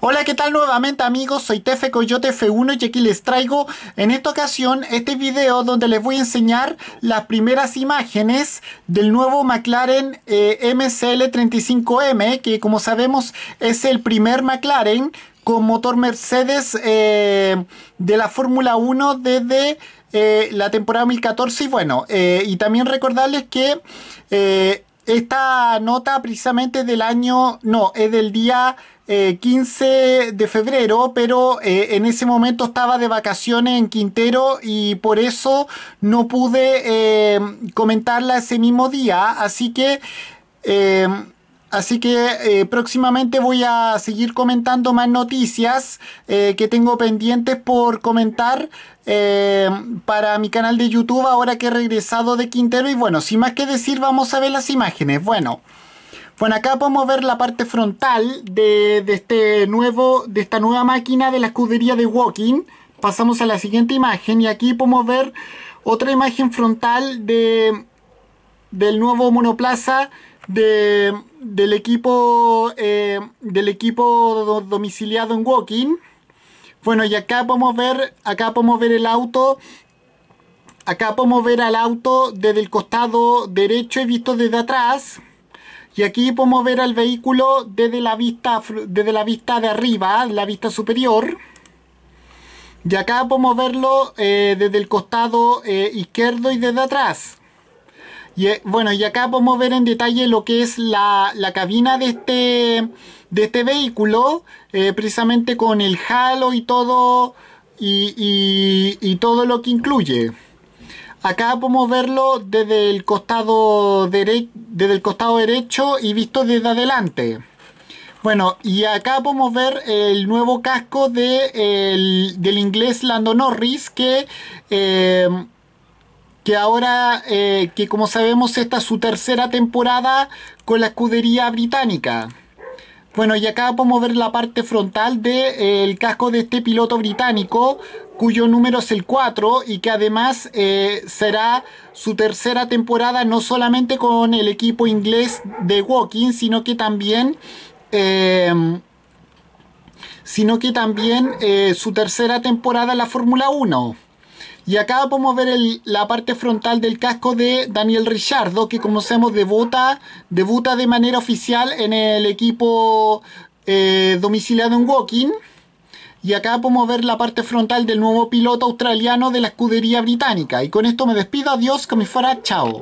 Hola, ¿qué tal nuevamente amigos? Soy Tefe Coyote F1 y aquí les traigo en esta ocasión este video donde les voy a enseñar las primeras imágenes del nuevo McLaren MCL35M eh, que como sabemos es el primer McLaren con motor Mercedes eh, de la Fórmula 1 desde eh, la temporada 2014 y bueno, y también recordarles que esta nota precisamente del año, no, es del día 15 eh, de febrero, pero eh, en ese momento estaba de vacaciones en Quintero y por eso no pude eh, comentarla ese mismo día. Así que... Así que próximamente voy a seguir comentando más noticias que tengo pendientes por comentar para mi canal de YouTube ahora que he regresado de Quintero. Y bueno, sin más que decir, vamos a ver las imágenes. Bueno. Bueno, acá podemos ver la parte frontal de, este nuevo, de esta nueva máquina de la escudería de Walking. Pasamos a la siguiente imagen y aquí podemos ver otra imagen frontal de, del nuevo monoplaza del equipo eh, del equipo domiciliado en Walking. Bueno, y acá podemos ver, acá podemos ver el auto Acá podemos ver al auto desde el costado derecho y visto desde atrás. Y aquí podemos ver al vehículo desde la vista, desde la vista de arriba, la vista superior. Y acá podemos verlo eh, desde el costado eh, izquierdo y desde atrás. Y, eh, bueno, y acá podemos ver en detalle lo que es la, cabina de este, este vehículo, precisamente con el halo y todo, y todo lo que incluye. Acá podemos verlo desde el costado, desde el costado derecho y visto desde adelante. Bueno, y acá podemos ver el nuevo casco del inglés Lando Norris que, eh, que ahora, eh, que como sabemos esta su tercera temporada con la escudería británica. Bueno, y acá podemos ver la parte frontal del de, eh, casco de este piloto británico, cuyo número es el 4 y que además eh, será su tercera temporada no solamente con el equipo inglés de Walking, sino que también... Em, sino que también eh, su tercera temporada en la Fórmula 1. Y acá podemos ver la parte frontal del casco de Daniel Richardo, que como sabemos debuta, de manera oficial en el equipo eh, domiciliado en Walking. Y acá podemos ver la parte frontal del nuevo piloto australiano de la escudería británica. Y con esto me despido, adiós, que me fuera, chao.